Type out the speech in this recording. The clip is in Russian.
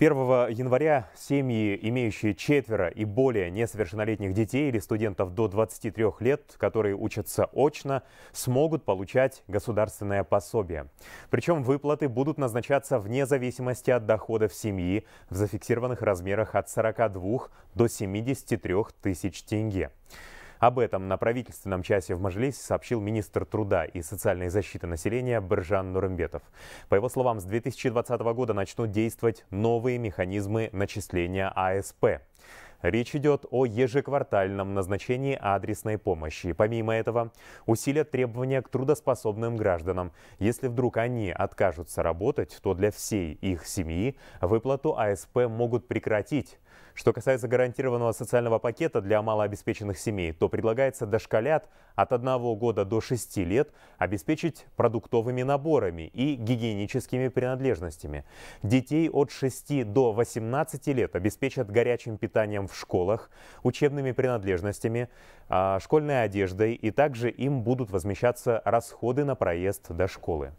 1 января семьи, имеющие четверо и более несовершеннолетних детей или студентов до 23 лет, которые учатся очно, смогут получать государственное пособие. Причем выплаты будут назначаться вне зависимости от доходов семьи в зафиксированных размерах от 42 до 73 тысяч тенге. Об этом на правительственном часе в Мажлисе сообщил министр труда и социальной защиты населения Бержан Нурымбетов. По его словам, с 2020 года начнут действовать новые механизмы начисления АСП. Речь идет о ежеквартальном назначении адресной помощи. Помимо этого, усилят требования к трудоспособным гражданам. Если вдруг они откажутся работать, то для всей их семьи выплату АСП могут прекратить. Что касается гарантированного социального пакета для малообеспеченных семей, то предлагается дошколят от одного года до 6 лет обеспечить продуктовыми наборами и гигиеническими принадлежностями. Детей от 6 до 18 лет обеспечат горячим питанием в школах, учебными принадлежностями, а, школьной одеждой, и также им будут возмещаться расходы на проезд до школы.